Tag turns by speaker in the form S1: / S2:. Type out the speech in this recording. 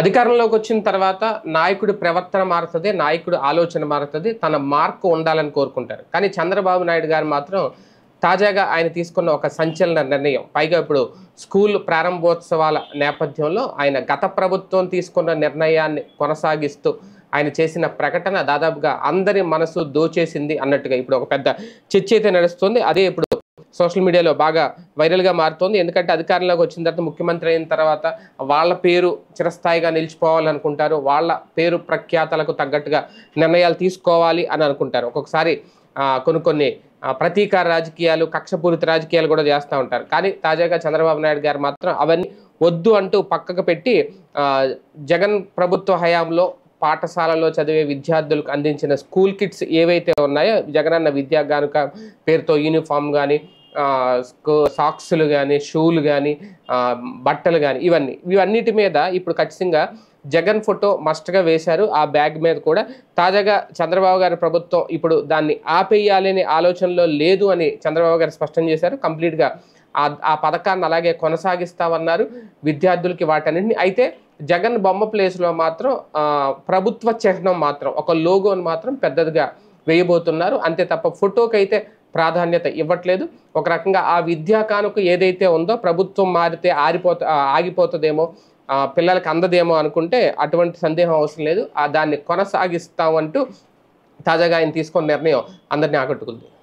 S1: అధికారంలోకి వచ్చిన తర్వాత నాయకుడి ప్రవర్తన మారుతుంది నాయకుడి ఆలోచన మారుతుంది తన మార్కు ఉండాలని కోరుకుంటారు కానీ చంద్రబాబు నాయుడు గారు మాత్రం తాజాగా ఆయన తీసుకున్న ఒక సంచలన నిర్ణయం పైగా ఇప్పుడు స్కూల్ ప్రారంభోత్సవాల నేపథ్యంలో ఆయన గత ప్రభుత్వం తీసుకున్న నిర్ణయాన్ని కొనసాగిస్తూ ఆయన చేసిన ప్రకటన దాదాపుగా అందరి మనసు దోచేసింది అన్నట్టుగా ఇప్పుడు ఒక పెద్ద చర్చ అయితే నడుస్తుంది అదే ఇప్పుడు సోషల్ మీడియాలో బాగా వైరల్గా మారుతోంది ఎందుకంటే అధికారంలోకి వచ్చిన తర్వాత ముఖ్యమంత్రి అయిన తర్వాత వాళ్ళ పేరు చిరస్థాయిగా నిలిచిపోవాలనుకుంటారు వాళ్ళ పేరు ప్రఖ్యాతలకు తగ్గట్టుగా నిర్ణయాలు తీసుకోవాలి అని అనుకుంటారు ఒక్కొక్కసారి కొన్ని కొన్ని ప్రతీకార రాజకీయాలు కక్షపూరిత రాజకీయాలు కూడా చేస్తూ ఉంటారు కానీ తాజాగా చంద్రబాబు నాయుడు గారు మాత్రం అవన్నీ వద్దు అంటూ పక్కకు పెట్టి జగన్ ప్రభుత్వ హయాంలో పాఠశాలలో చదివే విద్యార్థులకు అందించిన స్కూల్ కిట్స్ ఏవైతే ఉన్నాయో జగనన్న విద్యా గానుక పేరుతో యూనిఫామ్ కానీ సాక్స్లు కానీ షూలు కానీ బట్టలు కానీ ఇవన్నీ ఇవన్నిటి మీద ఇప్పుడు ఖచ్చితంగా జగన్ ఫోటో మస్ట్గా వేశారు ఆ బ్యాగ్ మీద కూడా తాజాగా చంద్రబాబు గారి ప్రభుత్వం ఇప్పుడు దాన్ని ఆపేయాలనే ఆలోచనలో లేదు అని చంద్రబాబు గారు స్పష్టం చేశారు కంప్లీట్గా ఆ ఆ పథకాన్ని అలాగే కొనసాగిస్తామన్నారు విద్యార్థులకి వాటన్నింటిని అయితే జగన్ బొమ్మ ప్లేస్లో మాత్రం ప్రభుత్వ చిహ్నం మాత్రం ఒక లోగోని మాత్రం పెద్దదిగా వేయబోతున్నారు అంతే తప్ప ఫోటోకైతే ప్రాధాన్యత ఇవ్వట్లేదు ఒక రకంగా ఆ విద్యా కానుక ఏదైతే ఉందో ప్రభుత్వం మారితే ఆరిపోత ఆగిపోతుందేమో పిల్లలకు అందదేమో అనుకుంటే అటువంటి సందేహం అవసరం లేదు దాన్ని కొనసాగిస్తామంటూ తాజాగా ఆయన తీసుకున్న నిర్ణయం అందరినీ ఆకట్టుకుంది